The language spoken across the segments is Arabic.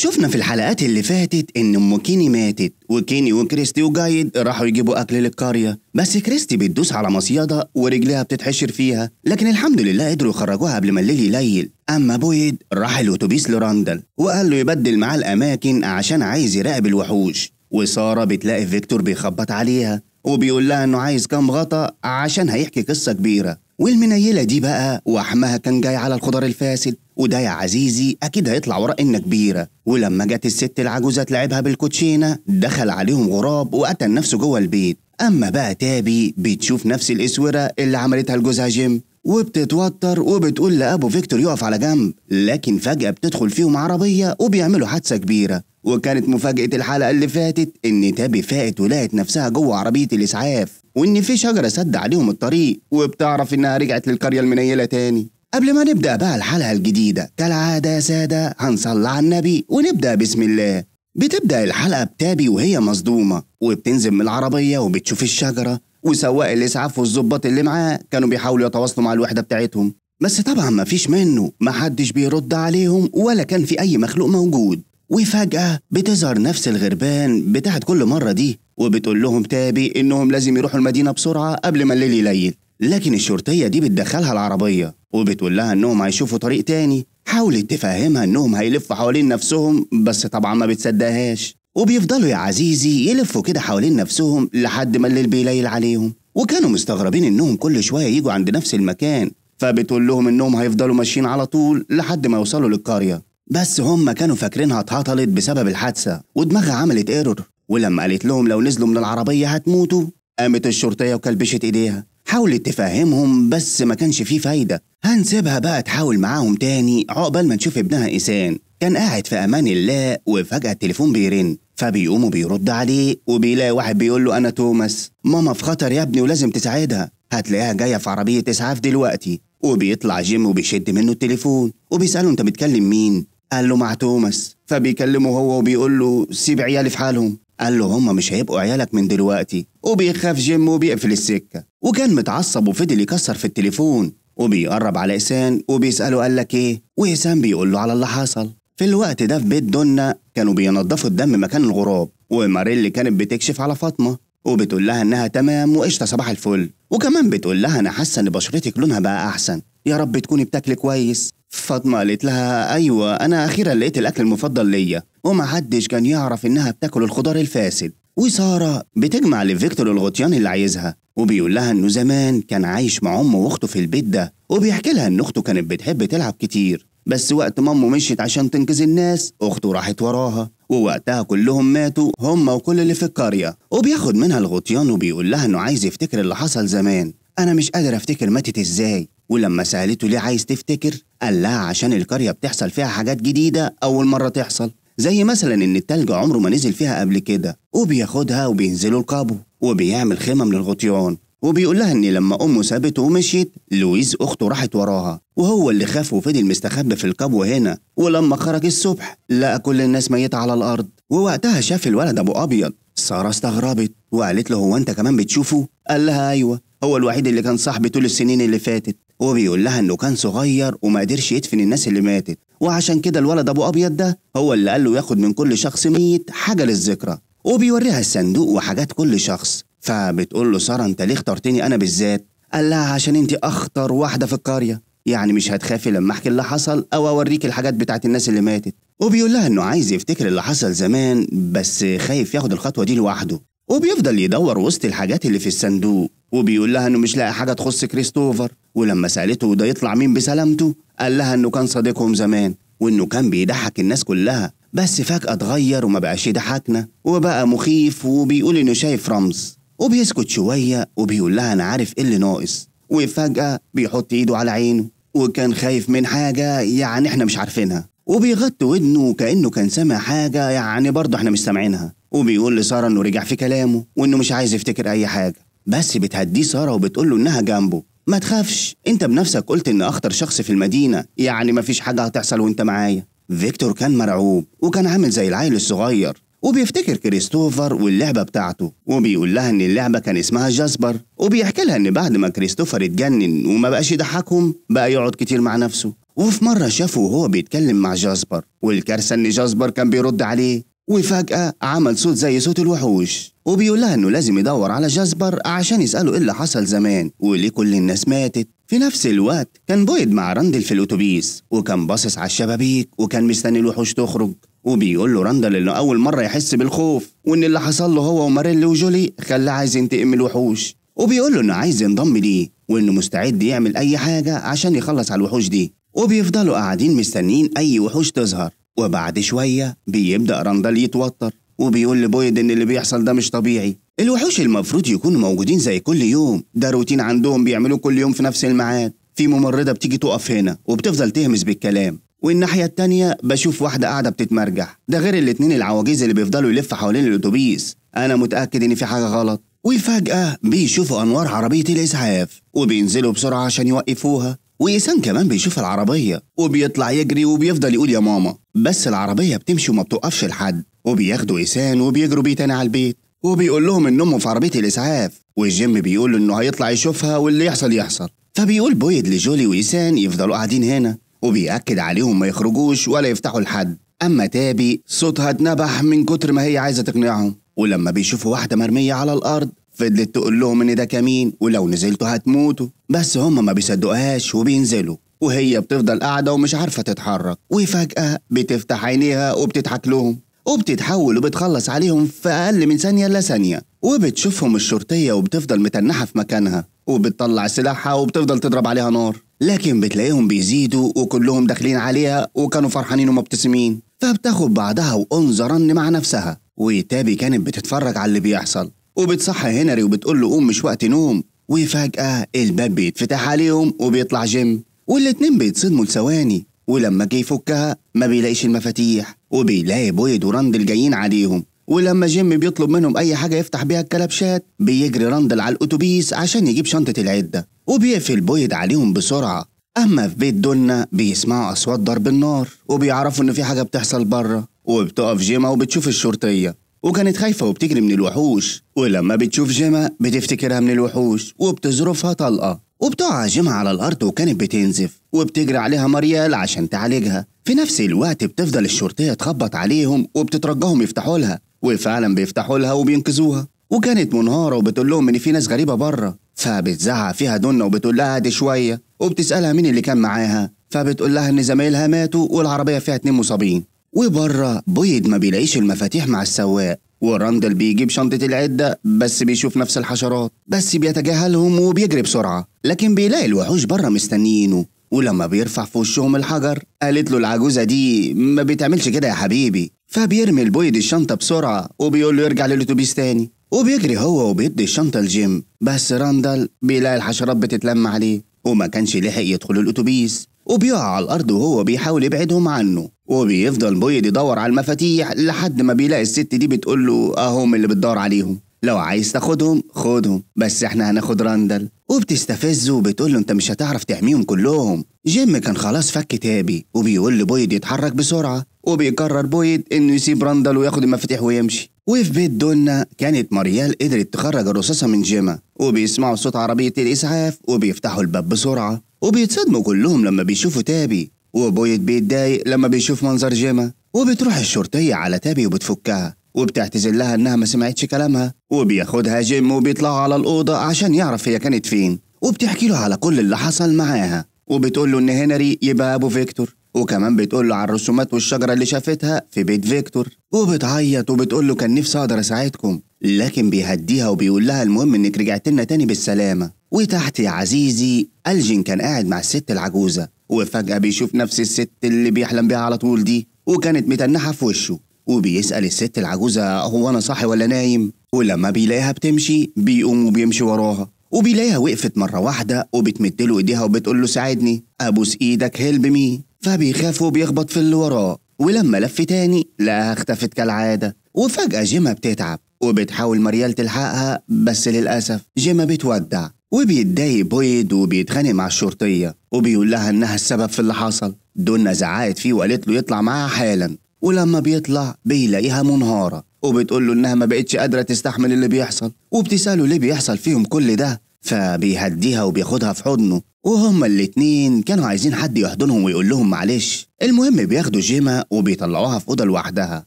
شفنا في الحلقات اللي فاتت ان ام كيني ماتت وكيني وكريستي وجايد راحوا يجيبوا اكل للقريه بس كريستي بتدوس على مصيده ورجليها بتتحشر فيها لكن الحمد لله قدروا يخرجوها قبل ما الليل يليل اما بويد راح الاتوبيس لراندل وقال له يبدل معاه الاماكن عشان عايز يراقب الوحوش وساره بتلاقي فيكتور بيخبط عليها وبيقول لها انه عايز كام غطا عشان هيحكي قصه كبيره والمنيله دي بقى وحمها كان جاي على الخضار الفاسد وده يا عزيزي أكيد هيطلع وراء إن كبيرة ولما جت الست العجوزة تلعبها بالكوتشينة دخل عليهم غراب وقتل نفسه جوه البيت أما بقى تابي بتشوف نفس الإسورة اللي عملتها لجوزها جيم وبتتوتر وبتقول لأبو فيكتور يقف على جنب لكن فجأة بتدخل فيهم عربية وبيعملوا حادثة كبيرة وكانت مفاجأة الحلقة اللي فاتت إن تابي فاقت ولقت نفسها جوه عربية الإسعاف وإن في شجرة سد عليهم الطريق وبتعرف إنها رجعت للقرية المنيلة تاني قبل ما نبدأ بقى الحلقة الجديدة كالعادة يا سادة هنصلي على النبي ونبدأ بسم الله بتبدأ الحلقة بتابي وهي مصدومة وبتنزل من العربية وبتشوف الشجرة وسواق الإسعاف والظباط اللي معاه كانوا بيحاولوا يتواصلوا مع الوحدة بتاعتهم بس طبعا مفيش منه محدش بيرد عليهم ولا كان في أي مخلوق موجود وفجأة بتظهر نفس الغربان بتاعت كل مرة دي وبتقول لهم تابي إنهم لازم يروحوا المدينة بسرعة قبل ما الليل يليل لكن الشرطية دي بتدخلها العربية وبتقول لها إنهم هيشوفوا طريق تاني حاولت تفهمها إنهم هيلفوا حوالين نفسهم بس طبعا ما بتصدقهاش وبيفضلوا يا عزيزي يلفوا كده حوالين نفسهم لحد ما الليل بيليل عليهم وكانوا مستغربين إنهم كل شوية يجوا عند نفس المكان فبتقول لهم إنهم هيفضلوا ماشيين على طول لحد ما يوصلوا للقرية بس هم كانوا فاكرينها اتعطلت بسبب الحادثة ودماغها عملت ايرور ولما قالت لهم لو نزلوا من العربية هتموتوا قامت الشرطية وكلبشت ايديها حاولت تفهمهم بس ما كانش فيه فايدة هنسيبها بقى تحاول معاهم تاني عقبال ما نشوف ابنها إيسان كان قاعد في أمان الله وفجأة التليفون بيرن فبيقوم وبيرد عليه وبيلاقي واحد بيقول له أنا توماس ماما في خطر يا ابني ولازم تساعدها هتلاقيها جاية في عربية إسعاف دلوقتي وبيطلع جيم وبيشد منه التليفون وبيسأله أنت بتكلم مين؟ قال له مع توماس فبيكلمه هو وبيقول له سيب عيالي في حالهم قال له هما مش هيبقوا عيالك من دلوقتي وبيخاف جيم وبيقفل السكة وكان متعصب وفضل يكسر في التليفون وبيقرب على إسان وبيسأله قال لك إيه وإسان بيقول له على اللي حصل في الوقت ده في بيت دونا كانوا بينضفوا الدم مكان الغراب وماريلي كانت بتكشف على فاطمة وبتقول لها إنها تمام وقشطة صباح الفل وكمان بتقول لها أنا حاسة إن بشرتك لونها بقى أحسن يا رب تكوني بتاكلي كويس فاطمة قالت لها أيوة أنا أخيرا لقيت الأكل المفضل ليا وما حدش كان يعرف إنها بتاكل الخضار الفاسد وسارة بتجمع لفيكتور الغطيان اللي عايزها وبيقول لها إنه زمان كان عايش مع أمه وأخته في البيت ده وبيحكي لها إن أخته كانت بتحب تلعب كتير بس وقت ما أمه مشيت عشان تنقذ الناس أخته راحت وراها ووقتها كلهم ماتوا هم وكل اللي في القرية وبياخد منها الغطيان وبيقول لها إنه عايز يفتكر اللي حصل زمان أنا مش قادر أفتكر ماتت إزاي ولما سألته ليه عايز تفتكر قال لها عشان القرية بتحصل فيها حاجات جديدة أول مرة تحصل زي مثلا إن التلج عمره ما نزل فيها قبل كده وبياخدها وبينزلوا القابو وبيعمل خيمة من الغطيان وبيقول لها إن لما أمه سابته ومشيت لويز أخته راحت وراها وهو اللي خاف وفضل مستخبي في القبو هنا ولما خرج الصبح لقى كل الناس ميتة على الأرض ووقتها شاف الولد أبو أبيض سارة استغربت وقالت له هو أنت كمان بتشوفه؟ قال لها أيوه هو الوحيد اللي كان صاحبي طول السنين اللي فاتت وبيقول لها انه كان صغير وما قدرش يدفن الناس اللي ماتت وعشان كده الولد ابو ابيض ده هو اللي قال له ياخد من كل شخص ميت حاجه للذكرى وبيوريها الصندوق وحاجات كل شخص فبتقول له ساره انت ليه اخترتني انا بالذات قال لها عشان انت اخطر واحده في القريه يعني مش هتخافي لما احكي اللي حصل او اوريك الحاجات بتاعت الناس اللي ماتت وبيقول لها انه عايز يفتكر اللي حصل زمان بس خايف ياخد الخطوه دي لوحده وبيفضل يدور وسط الحاجات اللي في الصندوق وبيقول لها انه مش لاقي حاجه تخص كريستوفر ولما سالته ده يطلع مين بسلامته قال لها انه كان صديقهم زمان وانه كان بيضحك الناس كلها بس فجاه اتغير وما بقاش يضحكنا وبقى مخيف وبيقول انه شايف رمز وبيسكت شويه وبيقول لها انا عارف ايه اللي ناقص وفجاه بيحط ايده على عينه وكان خايف من حاجه يعني احنا مش عارفينها وبيغطي ودنه كانه كان سامع حاجه يعني برضه احنا مش سامعينها وبيقول لساره انه رجع في كلامه وانه مش عايز يفتكر اي حاجه بس بتهديه سارة وبتقول له إنها جنبه ما تخافش أنت بنفسك قلت إن أخطر شخص في المدينة يعني مفيش حاجة هتحصل وأنت معايا فيكتور كان مرعوب وكان عامل زي العيل الصغير وبيفتكر كريستوفر واللعبة بتاعته وبيقول لها إن اللعبة كان اسمها جاسبر وبيحكي لها إن بعد ما كريستوفر اتجنن وما بقاش يضحكهم بقى يقعد كتير مع نفسه وفي مرة شافه وهو بيتكلم مع جاسبر والكارثة إن جاسبر كان بيرد عليه وفجأة عمل صوت زي صوت الوحوش وبيقول لها انه لازم يدور على جاسبر عشان يسأله ايه اللي حصل زمان وليه كل الناس ماتت في نفس الوقت كان بويد مع راندل في الاتوبيس وكان باصص على الشبابيك وكان مستني الوحوش تخرج وبيقول له راندل انه اول مره يحس بالخوف وان اللي حصل له هو وماريلي وجولي خلاه عايز ينتقم من الوحوش وبيقول له انه عايز ينضم ليه وانه مستعد يعمل اي حاجه عشان يخلص على الوحوش دي وبيفضلوا قاعدين مستنيين اي وحوش تظهر وبعد شوية بيبدأ رندال يتوتر وبيقول لبويد إن اللي بيحصل ده مش طبيعي الوحوش المفروض يكونوا موجودين زي كل يوم ده روتين عندهم بيعملوه كل يوم في نفس الميعاد في ممرضة بتيجي تقف هنا وبتفضل تهمس بالكلام والناحية التانية بشوف واحدة قاعدة بتتمرجح ده غير الاتنين العواجيز اللي بيفضلوا يلفوا حوالين الأتوبيس أنا متأكد إن في حاجة غلط وفجأة بيشوفوا أنوار عربية الإسعاف وبينزلوا بسرعة عشان يوقفوها ويسان كمان بيشوف العربية وبيطلع يجري وبيفضل يقول يا ماما بس العربية بتمشي وما بتوقفش لحد وبياخدوا إيسان وبيجروا بيه تاني على البيت وبيقول لهم إن أمه في عربية الإسعاف والجيم بيقول إنه هيطلع يشوفها واللي يحصل يحصل فبيقول بويد لجولي وإيسان يفضلوا قاعدين هنا وبيأكد عليهم ما يخرجوش ولا يفتحوا لحد أما تابي صوتها اتنبح من كتر ما هي عايزة تقنعهم ولما بيشوفوا واحدة مرمية على الأرض فضلت تقول لهم ان ده كمين ولو نزلتوا هتموتوا بس هم ما بيصدقوهاش وبينزلوا وهي بتفضل قاعدة ومش عارفة تتحرك وفجأة بتفتح عينيها وبتضحك لهم وبتتحول وبتخلص عليهم في أقل من ثانية إلا ثانية وبتشوفهم الشرطية وبتفضل متنحة في مكانها وبتطلع سلاحها وبتفضل تضرب عليها نار لكن بتلاقيهم بيزيدوا وكلهم داخلين عليها وكانوا فرحانين ومبتسمين فبتاخد بعضها وأنظرا مع نفسها وتابي كانت بتتفرج على اللي بيحصل وبتصحى هنري وبتقول له قوم مش وقت نوم وفجأة الباب بيتفتح عليهم وبيطلع جيم والاتنين بيتصدموا لثواني ولما جه يفكها ما بيلاقيش المفاتيح وبيلاقي بويد وراندل جايين عليهم ولما جيم بيطلب منهم اي حاجه يفتح بيها الكلبشات بيجري راندل على الاتوبيس عشان يجيب شنطه العده وبيقفل بويد عليهم بسرعه اما في بيت دولنا بيسمعوا اصوات ضرب النار وبيعرفوا ان في حاجه بتحصل بره وبتقف جيما وبتشوف الشرطيه وكانت خايفة وبتجري من الوحوش ولما بتشوف جيما بتفتكرها من الوحوش وبتظرفها طلقة وبتقع جيما على الأرض وكانت بتنزف وبتجري عليها مريال عشان تعالجها في نفس الوقت بتفضل الشرطية تخبط عليهم وبتترجاهم يفتحوا لها وفعلا بيفتحوا لها وبينقذوها وكانت منهارة وبتقول لهم إن في ناس غريبة بره فبتزعق فيها دنة وبتقول لها دي شوية وبتسألها مين اللي كان معاها فبتقول لها إن زمايلها ماتوا والعربية فيها اتنين مصابين وبره بويد ما بيلاقيش المفاتيح مع السواق وراندل بيجيب شنطة العدة بس بيشوف نفس الحشرات بس بيتجاهلهم وبيجري بسرعة لكن بيلاقي الوحوش بره مستنيينه ولما بيرفع في وشهم الحجر قالت له العجوزة دي ما بتعملش كده يا حبيبي فبيرمي البويد الشنطة بسرعة وبيقول له يرجع للأتوبيس تاني وبيجري هو وبيدي الشنطة لجيم بس راندل بيلاقي الحشرات بتتلم عليه وما كانش لحق يدخل الأتوبيس وبيقع على الأرض وهو بيحاول يبعدهم عنه وبيفضل بويد يدور على المفاتيح لحد ما بيلاقي الست دي بتقول له أهم اللي بتدور عليهم لو عايز تاخدهم خدهم بس احنا هناخد راندل وبتستفزه وبتقول له انت مش هتعرف تحميهم كلهم جيم كان خلاص فك تابي وبيقول لبويد يتحرك بسرعة وبيقرر بويد انه يسيب راندل وياخد المفاتيح ويمشي وفي بيت دونا كانت ماريال قدرت تخرج الرصاصة من جيما وبيسمعوا صوت عربية الإسعاف وبيفتحوا الباب بسرعة وبيتصدموا كلهم لما بيشوفوا تابي وبويت بيتضايق لما بيشوف منظر جيما وبتروح الشرطية على تابي وبتفكها وبتعتذر لها إنها ما سمعتش كلامها وبياخدها جيم وبيطلعوا على الأوضة عشان يعرف هي كانت فين وبتحكي له على كل اللي حصل معاها وبتقول له إن هنري يبقى أبو فيكتور وكمان بتقول له على الرسومات والشجرة اللي شافتها في بيت فيكتور وبتعيط وبتقول له كان نفسي أقدر أساعدكم لكن بيهديها وبيقول لها المهم إنك رجعت لنا تاني بالسلامة وتحت يا عزيزي الجن كان قاعد مع الست العجوزة وفجأة بيشوف نفس الست اللي بيحلم بيها على طول دي وكانت متنحة في وشه وبيسأل الست العجوزة هو أنا صاحي ولا نايم ولما بيلاقيها بتمشي بيقوم وبيمشي وراها وبيلاقيها وقفت مرة واحدة وبتمد له إيديها وبتقول له ساعدني أبوس إيدك هيلب مي فبيخاف وبيخبط في اللي وراه ولما لف تاني لقاها اختفت كالعادة وفجأة جيما بتتعب وبتحاول مريال تلحقها بس للأسف جيما بتودع وبيتضايق بويد وبيتخانق مع الشرطية وبيقول لها إنها السبب في اللي حصل دونا زعقت فيه وقالت له يطلع معاها حالا ولما بيطلع بيلاقيها منهارة وبتقول له إنها ما بقتش قادرة تستحمل اللي بيحصل وبتسأله ليه بيحصل فيهم كل ده فبيهديها وبياخدها في حضنه وهما الاتنين كانوا عايزين حد يحضنهم ويقول لهم معلش المهم بياخدوا جيما وبيطلعوها في أوضة لوحدها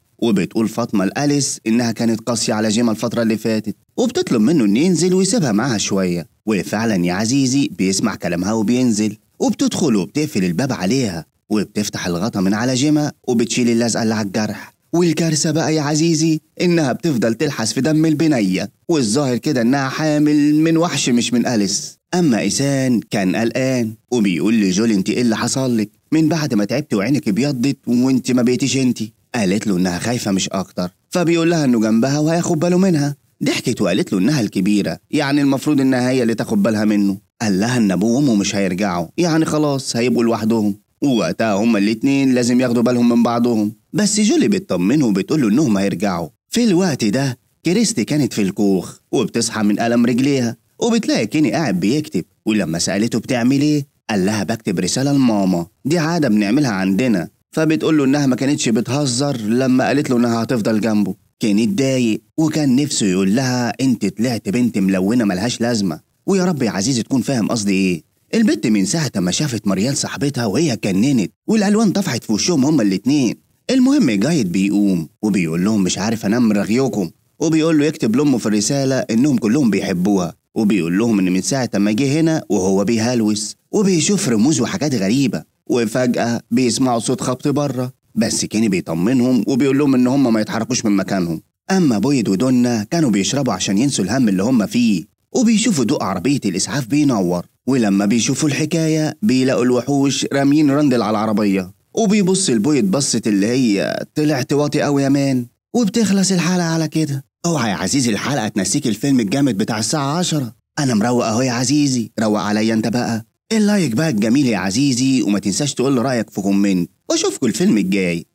وبتقول فاطمة لأليس إنها كانت قاسية على جيما الفترة اللي فاتت وبتطلب منه إن ينزل ويسيبها معاها شوية وفعلا يا عزيزي بيسمع كلامها وبينزل وبتدخل وبتقفل الباب عليها وبتفتح الغطا من على جيمة وبتشيل اللزقة اللي على الجرح والكارثة بقى يا عزيزي إنها بتفضل تلحس في دم البنية والظاهر كده إنها حامل من وحش مش من أليس أما إيسان كان قلقان وبيقول لجول أنت إيه اللي حصل لك من بعد ما تعبت وعينك ابيضت وأنت ما بقيتيش أنت قالت له إنها خايفة مش أكتر فبيقول لها إنه جنبها وهياخد باله منها ضحكت وقالت له إنها الكبيرة يعني المفروض إنها هي اللي تاخد بالها منه قال لها إن أبوه وأمه مش هيرجعوا يعني خلاص هيبقوا لوحدهم ووقتها هما الاتنين لازم ياخدوا بالهم من بعضهم بس جولي بتطمنه وبتقول له إنهم هيرجعوا في الوقت ده كريستي كانت في الكوخ وبتصحى من ألم رجليها وبتلاقي كيني قاعد بيكتب ولما سألته بتعمل إيه قال لها بكتب رسالة لماما دي عادة بنعملها عندنا فبتقول له انها ما كانتش بتهزر لما قالت له انها هتفضل جنبه كان اتضايق وكان نفسه يقول لها انت طلعت بنت ملونه ملهاش لازمه ويا رب يا عزيزي تكون فاهم قصدي ايه البت من ساعه ما شافت مريال صاحبتها وهي اتجننت والالوان طفحت في وشهم هما الاتنين المهم جايد بيقوم وبيقول لهم مش عارف انام رغيوكم وبيقول له يكتب لامه في الرساله انهم كلهم بيحبوها وبيقول لهم ان من ساعه ما جه هنا وهو بيهلوس وبيشوف رموز وحاجات غريبه وفجأة بيسمعوا صوت خبط بره بس كيني بيطمنهم وبيقول لهم إن هم ما يتحركوش من مكانهم أما بويد ودونا كانوا بيشربوا عشان ينسوا الهم اللي هم فيه وبيشوفوا ضوء عربية الإسعاف بينور ولما بيشوفوا الحكاية بيلاقوا الوحوش راميين رندل على العربية وبيبص البويد بصة اللي هي طلعت واطي أوي يا مان وبتخلص الحلقة على كده اوعى يا عزيزي الحلقة تنسيك الفيلم الجامد بتاع الساعة عشرة أنا مروق أهو يا عزيزي روق عليا أنت بقى اللايك إيه بقى الجميل يا عزيزي وما تنساش تقول رايك في كومنت واشوفكوا الفيلم الجاي